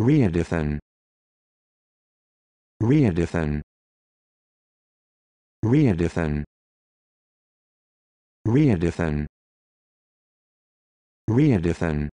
Readathon Readathon Readathon Readathon Readathon